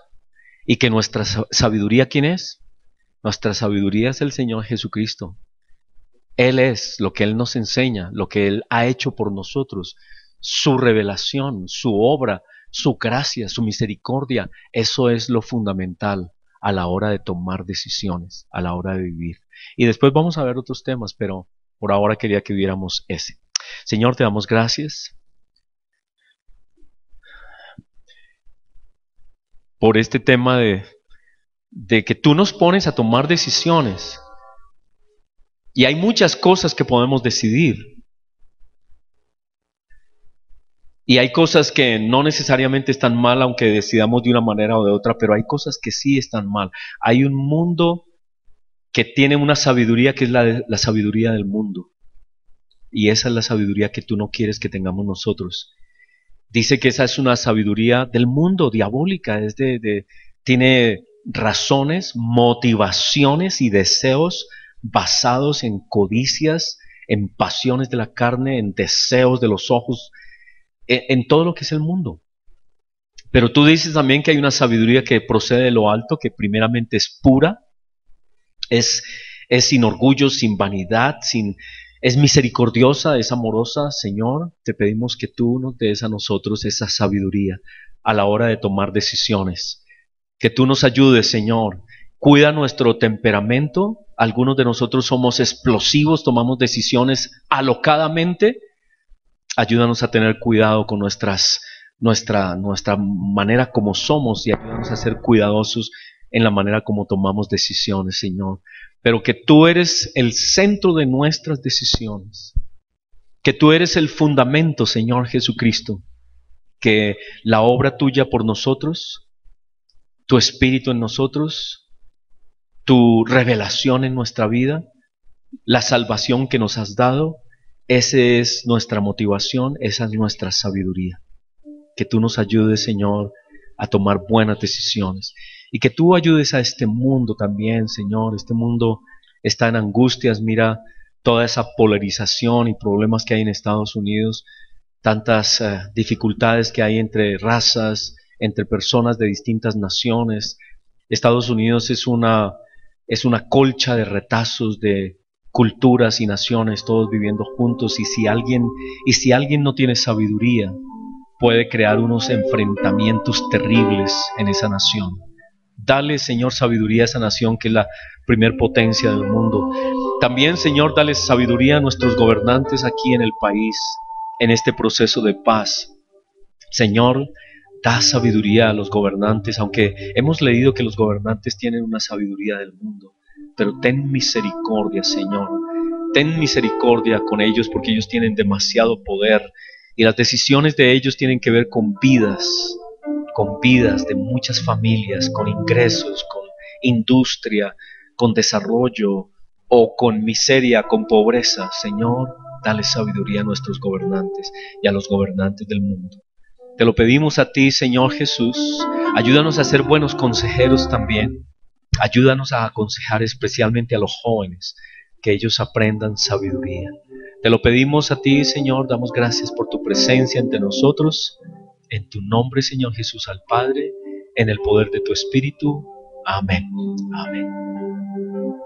Y que nuestra sabiduría, ¿quién es? Nuestra sabiduría es el Señor Jesucristo. Él es lo que Él nos enseña, lo que Él ha hecho por nosotros, su revelación, su obra, su gracia, su misericordia. Eso es lo fundamental a la hora de tomar decisiones, a la hora de vivir. Y después vamos a ver otros temas, pero por ahora quería que viéramos ese. Señor, te damos gracias por este tema de, de que tú nos pones a tomar decisiones. Y hay muchas cosas que podemos decidir. Y hay cosas que no necesariamente están mal, aunque decidamos de una manera o de otra, pero hay cosas que sí están mal. Hay un mundo que tiene una sabiduría que es la, sabiduría del mundo. Y esa es la sabiduría que tú no quieres que tengamos nosotros. Dice que esa es una sabiduría del mundo, diabólica, es de, tiene razones, motivaciones y deseos basados en codicias, en pasiones de la carne, en deseos de los ojos, en todo lo que es el mundo. Pero tú dices también que hay una sabiduría que procede de lo alto, que primeramente es pura, es, sin orgullo, sin vanidad, sin, es misericordiosa, es amorosa. Señor, te pedimos que tú nos des a nosotros esa sabiduría a la hora de tomar decisiones. Que tú nos ayudes, Señor. Cuida nuestro temperamento. Algunos de nosotros somos explosivos, tomamos decisiones alocadamente. Ayúdanos a tener cuidado con nuestras, nuestra, nuestra manera como somos y ayúdanos a ser cuidadosos en la manera como tomamos decisiones, Señor, pero que tú eres el centro de nuestras decisiones, que tú eres el fundamento, Señor Jesucristo, que la obra tuya por nosotros, tu espíritu en nosotros, tu revelación en nuestra vida, la salvación que nos has dado, esa es nuestra motivación, esa es nuestra sabiduría. Que tú nos ayudes, Señor, a tomar buenas decisiones. Y que tú ayudes a este mundo también, Señor. Este mundo está en angustias, mira toda esa polarización y problemas que hay en Estados Unidos, tantas eh, dificultades que hay entre razas, entre personas de distintas naciones. Estados Unidos es una, es una colcha de retazos, de culturas y naciones, todos viviendo juntos. Y si alguien, y si alguien no tiene sabiduría, puede crear unos enfrentamientos terribles en esa nación. Dale, Señor, sabiduría a esa nación que es la primer potencia del mundo. También, Señor, dale sabiduría a nuestros gobernantes aquí en el país, en este proceso de paz. Señor, da sabiduría a los gobernantes, aunque hemos leído que los gobernantes tienen una sabiduría del mundo. Pero ten misericordia, Señor. Ten misericordia con ellos porque ellos tienen demasiado poder y las decisiones de ellos tienen que ver con vidas, con vidas de muchas familias, con ingresos, con industria, con desarrollo o con miseria, con pobreza. Señor, dale sabiduría a nuestros gobernantes y a los gobernantes del mundo. Te lo pedimos a ti, Señor Jesús. Ayúdanos a ser buenos consejeros también. Ayúdanos a aconsejar especialmente a los jóvenes, que ellos aprendan sabiduría. Te lo pedimos a ti, Señor. Damos gracias por tu presencia entre nosotros en tu nombre, Señor Jesús, al Padre, en el poder de tu Espíritu. Amén. Amén.